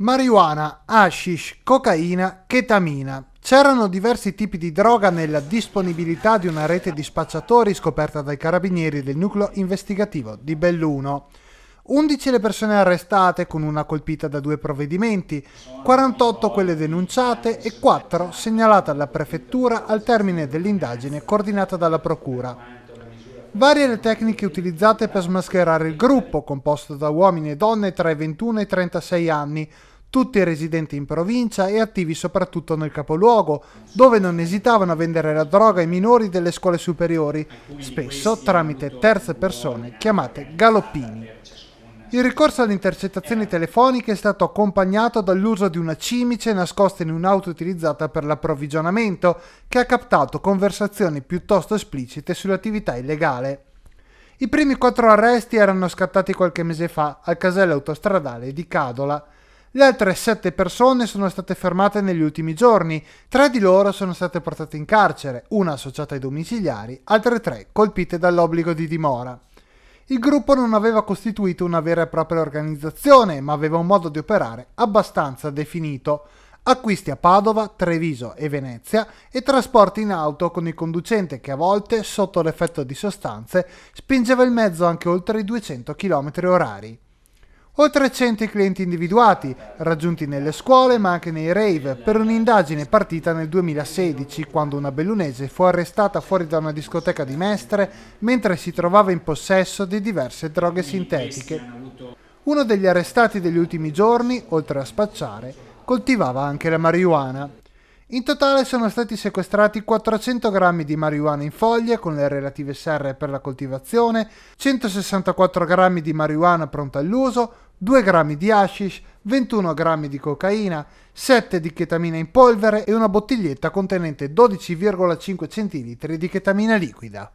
Marijuana, hashish, cocaina, ketamina. C'erano diversi tipi di droga nella disponibilità di una rete di spacciatori scoperta dai carabinieri del nucleo investigativo di Belluno. 11 le persone arrestate con una colpita da due provvedimenti, 48 quelle denunciate e 4 segnalate alla prefettura al termine dell'indagine coordinata dalla procura. Varie le tecniche utilizzate per smascherare il gruppo, composto da uomini e donne tra i 21 e i 36 anni, tutti residenti in provincia e attivi soprattutto nel capoluogo, dove non esitavano a vendere la droga ai minori delle scuole superiori, spesso tramite terze persone chiamate galoppini. Il ricorso alle intercettazioni telefoniche è stato accompagnato dall'uso di una cimice nascosta in un'auto utilizzata per l'approvvigionamento, che ha captato conversazioni piuttosto esplicite sull'attività illegale. I primi quattro arresti erano scattati qualche mese fa al casello autostradale di Cadola. Le altre sette persone sono state fermate negli ultimi giorni, tre di loro sono state portate in carcere, una associata ai domiciliari, altre tre colpite dall'obbligo di dimora il gruppo non aveva costituito una vera e propria organizzazione, ma aveva un modo di operare abbastanza definito. Acquisti a Padova, Treviso e Venezia e trasporti in auto con il conducente che a volte, sotto l'effetto di sostanze, spingeva il mezzo anche oltre i 200 km orari. Oltre 100 clienti individuati, raggiunti nelle scuole ma anche nei rave, per un'indagine partita nel 2016, quando una bellunese fu arrestata fuori da una discoteca di Mestre mentre si trovava in possesso di diverse droghe sintetiche. Uno degli arrestati degli ultimi giorni, oltre a spacciare, coltivava anche la marijuana. In totale sono stati sequestrati 400 grammi di marijuana in foglie con le relative serre per la coltivazione, 164 grammi di marijuana pronta all'uso, 2 grammi di hashish, 21 grammi di cocaina, 7 di chetamina in polvere e una bottiglietta contenente 12,5 centilitri di chetamina liquida.